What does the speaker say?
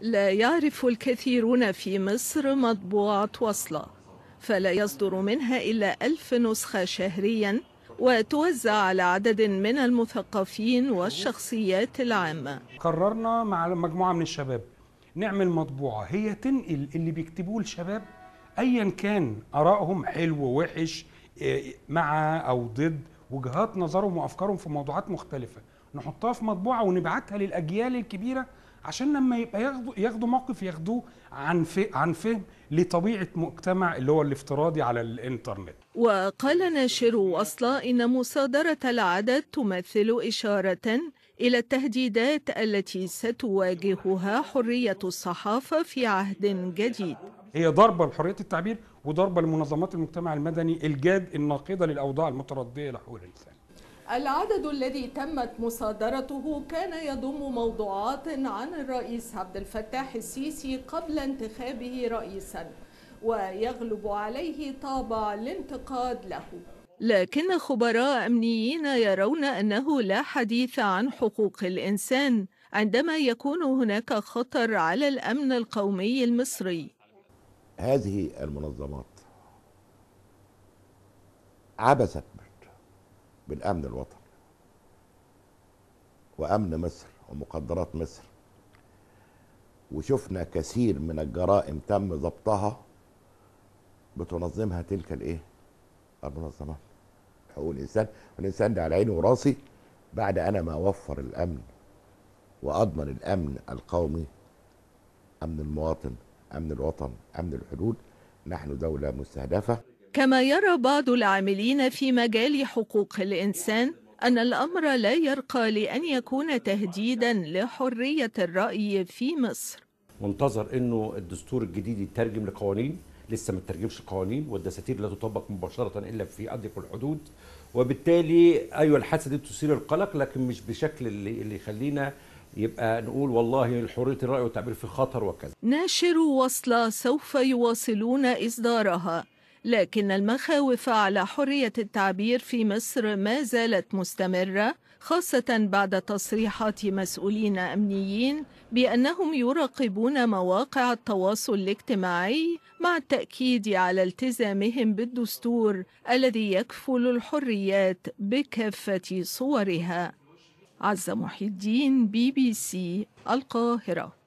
لا يعرف الكثيرون في مصر مطبوعة وصلة فلا يصدر منها إلا ألف نسخة شهريا وتوزع على عدد من المثقفين والشخصيات العامة قررنا مع مجموعة من الشباب نعمل مطبوعة هي تنقل اللي بيكتبوه الشباب أيا كان آرائهم حلو وحش آه، مع أو ضد وجهات نظرهم وأفكارهم في موضوعات مختلفة نحطها في مطبوعة ونبعتها للأجيال الكبيرة عشان لما يبقى ياخدوا ياخدوا موقف ياخدوه عن عن فهم لطبيعه مجتمع اللي هو الافتراضي على الانترنت. وقال ناشر وصلة ان مصادره العدد تمثل اشاره الى التهديدات التي ستواجهها حريه الصحافه في عهد جديد. هي ضربه لحريه التعبير وضربه لمنظمات المجتمع المدني الجاد الناقده للاوضاع المترديه لحقوق الانسان. العدد الذي تمت مصادرته كان يضم موضوعات عن الرئيس عبد الفتاح السيسي قبل انتخابه رئيسا ويغلب عليه طابع الانتقاد له لكن خبراء امنيين يرون انه لا حديث عن حقوق الانسان عندما يكون هناك خطر على الامن القومي المصري هذه المنظمات عبثت من امن الوطن وامن مصر ومقدرات مصر وشفنا كثير من الجرائم تم ضبطها بتنظمها تلك الايه المنظمات حقوق الانسان والانسان ده على عيني وراسي بعد انا ما اوفر الامن واضمن الامن القومي امن المواطن امن الوطن امن الحدود نحن دوله مستهدفه كما يرى بعض العاملين في مجال حقوق الإنسان أن الأمر لا يرقى لأن يكون تهديدا لحرية الرأي في مصر منتظر أنه الدستور الجديد يترجم لقوانين لسه ما ترجمش القوانين والدساتير لا تطبق مباشرة إلا في أضيق الحدود وبالتالي أيوة الحادثة دي بتثير القلق لكن مش بشكل اللي, اللي يخلينا يبقى نقول والله حرية الرأي والتعبير في خطر وكذا ناشر وصلة سوف يواصلون إصدارها لكن المخاوف على حرية التعبير في مصر ما زالت مستمرة خاصة بعد تصريحات مسؤولين أمنيين بأنهم يراقبون مواقع التواصل الاجتماعي مع التأكيد على التزامهم بالدستور الذي يكفل الحريات بكافة صورها. عز محي الدين بي بي سي القاهرة